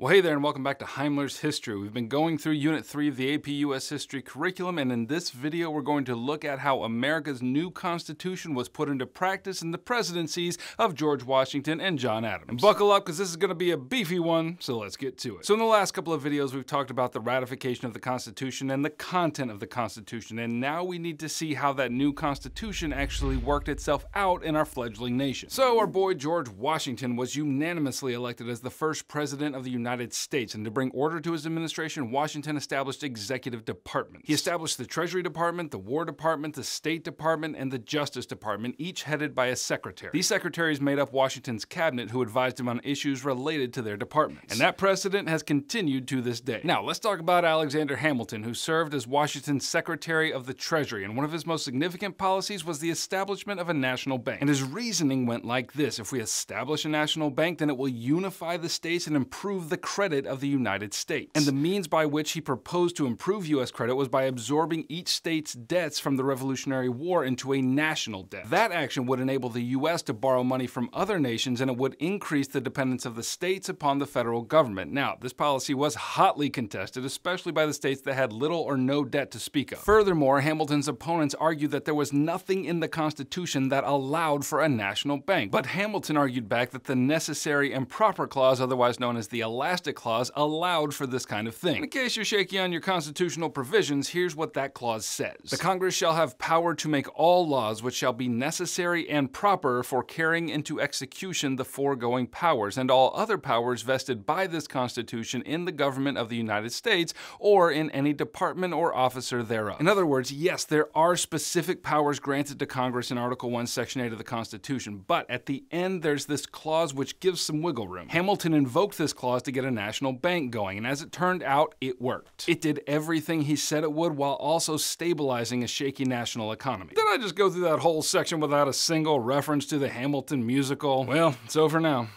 Well, hey there, and welcome back to Heimler's History. We've been going through Unit 3 of the AP US History curriculum, and in this video, we're going to look at how America's new Constitution was put into practice in the presidencies of George Washington and John Adams. And buckle up, because this is going to be a beefy one, so let's get to it. So in the last couple of videos, we've talked about the ratification of the Constitution and the content of the Constitution, and now we need to see how that new Constitution actually worked itself out in our fledgling nation. So our boy George Washington was unanimously elected as the first president of the United United States, and to bring order to his administration, Washington established executive departments. He established the Treasury Department, the War Department, the State Department, and the Justice Department, each headed by a secretary. These secretaries made up Washington's cabinet who advised him on issues related to their departments. And that precedent has continued to this day. Now, let's talk about Alexander Hamilton, who served as Washington's Secretary of the Treasury, and one of his most significant policies was the establishment of a national bank. And his reasoning went like this, if we establish a national bank, then it will unify the states and improve the the credit of the United States. And the means by which he proposed to improve U.S. credit was by absorbing each state's debts from the Revolutionary War into a national debt. That action would enable the U.S. to borrow money from other nations and it would increase the dependence of the states upon the federal government. Now, this policy was hotly contested, especially by the states that had little or no debt to speak of. Furthermore, Hamilton's opponents argued that there was nothing in the Constitution that allowed for a national bank. But Hamilton argued back that the necessary and proper clause, otherwise known as the elastic clause allowed for this kind of thing. In case you're shaky on your constitutional provisions, here's what that clause says. The Congress shall have power to make all laws which shall be necessary and proper for carrying into execution the foregoing powers, and all other powers vested by this Constitution in the government of the United States or in any department or officer thereof. In other words, yes, there are specific powers granted to Congress in Article 1, Section 8 of the Constitution, but at the end there's this clause which gives some wiggle room. Hamilton invoked this clause to get a national bank going, and as it turned out, it worked. It did everything he said it would while also stabilizing a shaky national economy. Did I just go through that whole section without a single reference to the Hamilton musical? Well, it's over now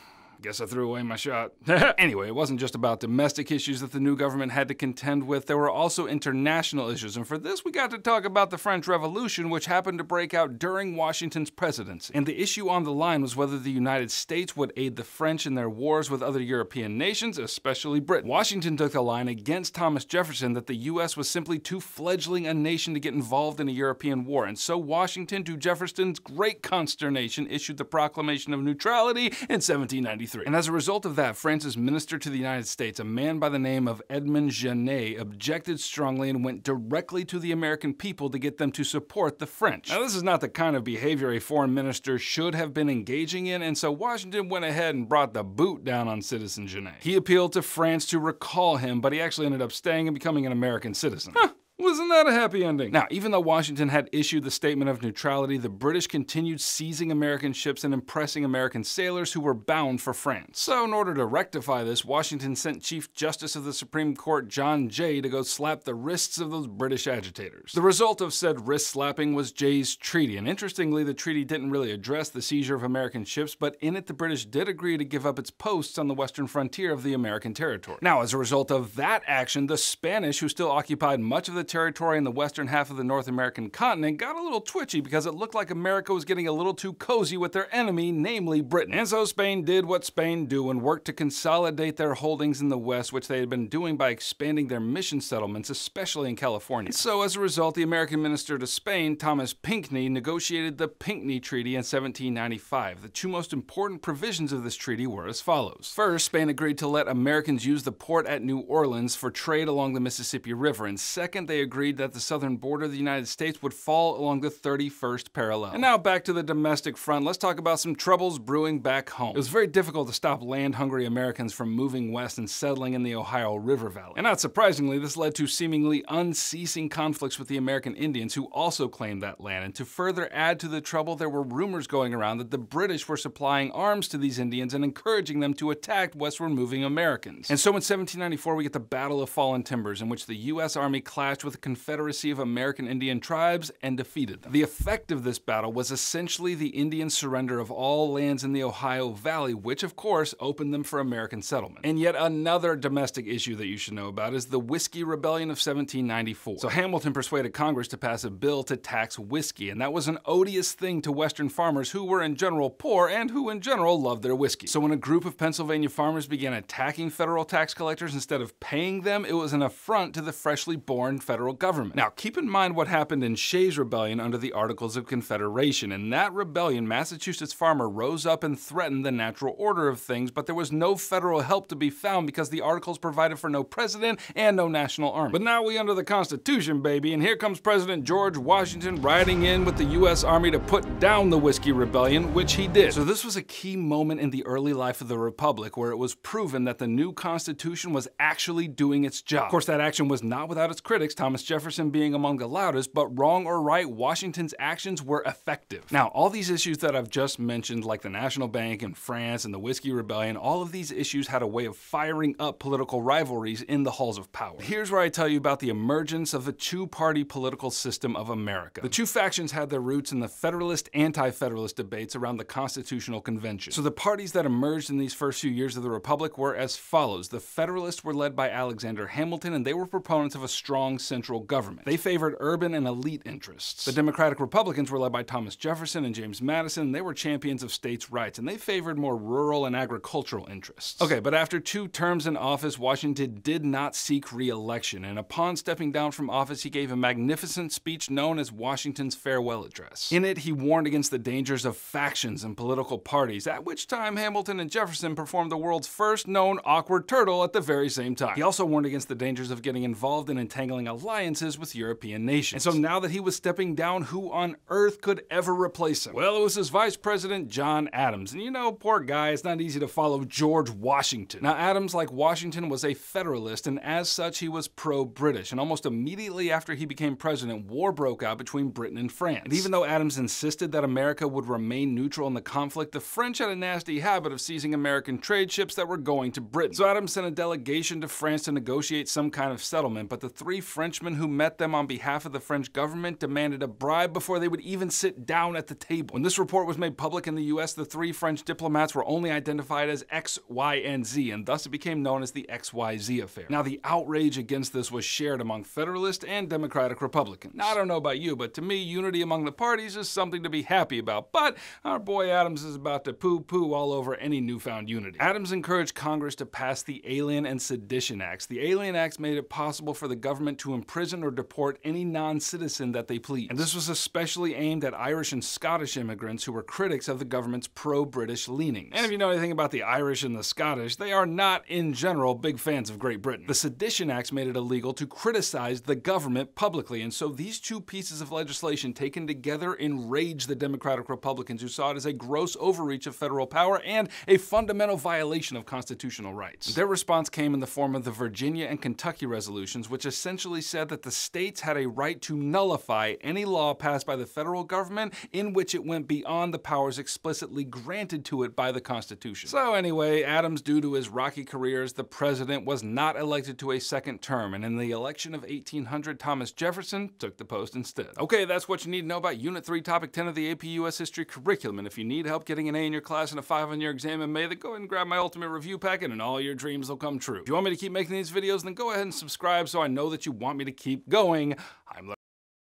guess I threw away my shot. anyway, it wasn't just about domestic issues that the new government had to contend with, there were also international issues, and for this we got to talk about the French Revolution, which happened to break out during Washington's presidency. And the issue on the line was whether the United States would aid the French in their wars with other European nations, especially Britain. Washington took the line against Thomas Jefferson that the US was simply too fledgling a nation to get involved in a European war, and so Washington, to Jefferson's great consternation, issued the Proclamation of Neutrality in 1790. 1883. And as a result of that, France's minister to the United States, a man by the name of Edmond Genet, objected strongly and went directly to the American people to get them to support the French. Now, this is not the kind of behavior a foreign minister should have been engaging in, and so Washington went ahead and brought the boot down on citizen Genet. He appealed to France to recall him, but he actually ended up staying and becoming an American citizen. Huh. Wasn't that a happy ending? Now, even though Washington had issued the Statement of Neutrality, the British continued seizing American ships and impressing American sailors who were bound for France. So, in order to rectify this, Washington sent Chief Justice of the Supreme Court John Jay to go slap the wrists of those British agitators. The result of said wrist slapping was Jay's treaty, and interestingly, the treaty didn't really address the seizure of American ships, but in it, the British did agree to give up its posts on the western frontier of the American territory. Now, as a result of that action, the Spanish, who still occupied much of the territory, territory in the western half of the North American continent got a little twitchy because it looked like America was getting a little too cozy with their enemy, namely Britain. And so Spain did what Spain do and worked to consolidate their holdings in the west, which they had been doing by expanding their mission settlements, especially in California. And so as a result, the American minister to Spain, Thomas Pinckney, negotiated the Pinckney Treaty in 1795. The two most important provisions of this treaty were as follows. First, Spain agreed to let Americans use the port at New Orleans for trade along the Mississippi River, and second, they agreed that the southern border of the United States would fall along the 31st parallel. And now back to the domestic front, let's talk about some troubles brewing back home. It was very difficult to stop land-hungry Americans from moving west and settling in the Ohio River Valley. And not surprisingly, this led to seemingly unceasing conflicts with the American Indians who also claimed that land. And to further add to the trouble, there were rumors going around that the British were supplying arms to these Indians and encouraging them to attack westward moving Americans. And so in 1794, we get the Battle of Fallen Timbers, in which the U.S. Army clashed with the Confederacy of American Indian Tribes and defeated them. The effect of this battle was essentially the Indian surrender of all lands in the Ohio Valley, which of course opened them for American settlement. And yet another domestic issue that you should know about is the Whiskey Rebellion of 1794. So Hamilton persuaded Congress to pass a bill to tax whiskey, and that was an odious thing to Western farmers who were in general poor and who in general loved their whiskey. So when a group of Pennsylvania farmers began attacking federal tax collectors instead of paying them, it was an affront to the freshly born federal federal government. Now, keep in mind what happened in Shays' rebellion under the Articles of Confederation. In that rebellion, Massachusetts farmer rose up and threatened the natural order of things, but there was no federal help to be found because the Articles provided for no president and no national army. But now we under the Constitution, baby, and here comes President George Washington riding in with the U.S. Army to put down the Whiskey Rebellion, which he did. So this was a key moment in the early life of the Republic where it was proven that the new Constitution was actually doing its job. Of course, that action was not without its critics. Thomas Thomas Jefferson being among the loudest, but wrong or right, Washington's actions were effective. Now, all these issues that I've just mentioned, like the National Bank and France and the Whiskey Rebellion, all of these issues had a way of firing up political rivalries in the halls of power. Here's where I tell you about the emergence of the two-party political system of America. The two factions had their roots in the Federalist anti-Federalist debates around the Constitutional Convention. So the parties that emerged in these first few years of the Republic were as follows. The Federalists were led by Alexander Hamilton, and they were proponents of a strong central central government. They favored urban and elite interests. The Democratic Republicans were led by Thomas Jefferson and James Madison. They were champions of states' rights, and they favored more rural and agricultural interests. Okay, but after two terms in office, Washington did not seek re-election, and upon stepping down from office, he gave a magnificent speech known as Washington's Farewell Address. In it, he warned against the dangers of factions and political parties, at which time Hamilton and Jefferson performed the world's first known awkward turtle at the very same time. He also warned against the dangers of getting involved in entangling a life alliances with European nations. And so now that he was stepping down, who on earth could ever replace him? Well, it was his vice president, John Adams. And you know, poor guy, it's not easy to follow George Washington. Now, Adams, like Washington, was a Federalist, and as such, he was pro-British. And almost immediately after he became president, war broke out between Britain and France. And even though Adams insisted that America would remain neutral in the conflict, the French had a nasty habit of seizing American trade ships that were going to Britain. So Adams sent a delegation to France to negotiate some kind of settlement, but the three French who met them on behalf of the French government demanded a bribe before they would even sit down at the table. When this report was made public in the US, the three French diplomats were only identified as X, Y, and Z, and thus it became known as the XYZ affair. Now, the outrage against this was shared among Federalist and Democratic Republicans. Now, I don't know about you, but to me, unity among the parties is something to be happy about, but our boy Adams is about to poo-poo all over any newfound unity. Adams encouraged Congress to pass the Alien and Sedition Acts. The Alien Acts made it possible for the government to imprison or deport any non-citizen that they please. And this was especially aimed at Irish and Scottish immigrants who were critics of the government's pro-British leanings. And if you know anything about the Irish and the Scottish, they are not, in general, big fans of Great Britain. The Sedition Acts made it illegal to criticize the government publicly, and so these two pieces of legislation taken together enraged the Democratic Republicans who saw it as a gross overreach of federal power and a fundamental violation of constitutional rights. Their response came in the form of the Virginia and Kentucky resolutions, which essentially said said that the states had a right to nullify any law passed by the federal government in which it went beyond the powers explicitly granted to it by the Constitution. So anyway, Adams, due to his rocky career as the president, was not elected to a second term, and in the election of 1800, Thomas Jefferson took the post instead. Okay, that's what you need to know about Unit 3, Topic 10 of the AP US History curriculum, and if you need help getting an A in your class and a 5 on your exam in May, then go ahead and grab my ultimate review packet and all your dreams will come true. If you want me to keep making these videos, then go ahead and subscribe so I know that you want me to keep going. I'm